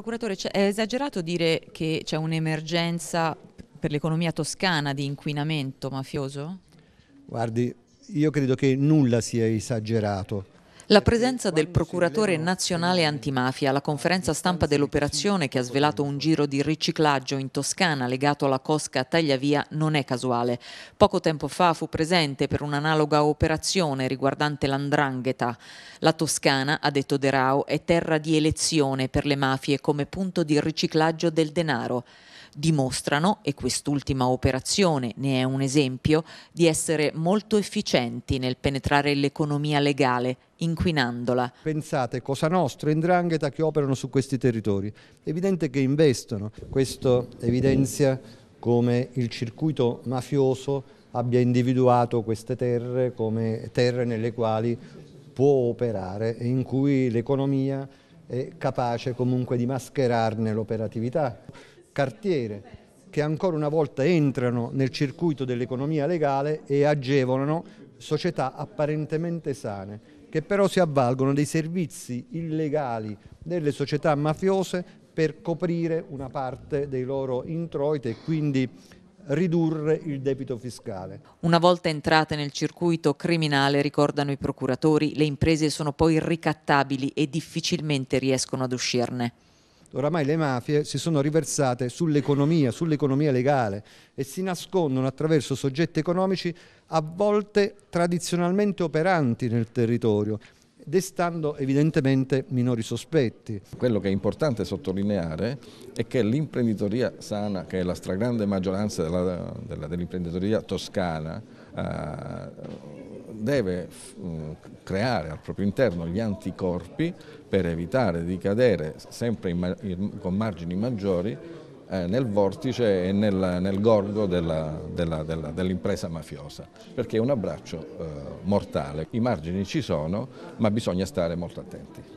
Procuratore, è esagerato dire che c'è un'emergenza per l'economia toscana di inquinamento mafioso? Guardi, io credo che nulla sia esagerato. La presenza del procuratore nazionale antimafia alla conferenza stampa dell'operazione che ha svelato un giro di riciclaggio in Toscana legato alla cosca a Tagliavia non è casuale. Poco tempo fa fu presente per un'analoga operazione riguardante l'andrangheta. La Toscana, ha detto De Rao, è terra di elezione per le mafie come punto di riciclaggio del denaro dimostrano, e quest'ultima operazione ne è un esempio, di essere molto efficienti nel penetrare l'economia legale, inquinandola. Pensate Cosa Nostra e Indrangheta che operano su questi territori. È evidente che investono, questo evidenzia come il circuito mafioso abbia individuato queste terre come terre nelle quali può operare e in cui l'economia è capace comunque di mascherarne l'operatività cartiere che ancora una volta entrano nel circuito dell'economia legale e agevolano società apparentemente sane che però si avvalgono dei servizi illegali delle società mafiose per coprire una parte dei loro introiti e quindi ridurre il debito fiscale. Una volta entrate nel circuito criminale, ricordano i procuratori, le imprese sono poi ricattabili e difficilmente riescono ad uscirne oramai le mafie si sono riversate sull'economia, sull'economia legale e si nascondono attraverso soggetti economici a volte tradizionalmente operanti nel territorio destando evidentemente minori sospetti. Quello che è importante sottolineare è che l'imprenditoria sana, che è la stragrande maggioranza dell'imprenditoria dell toscana, eh, deve mm, creare al proprio interno gli anticorpi per evitare di cadere sempre in, in, con margini maggiori eh, nel vortice e nel, nel gorgo dell'impresa dell mafiosa, perché è un abbraccio eh, mortale. I margini ci sono, ma bisogna stare molto attenti.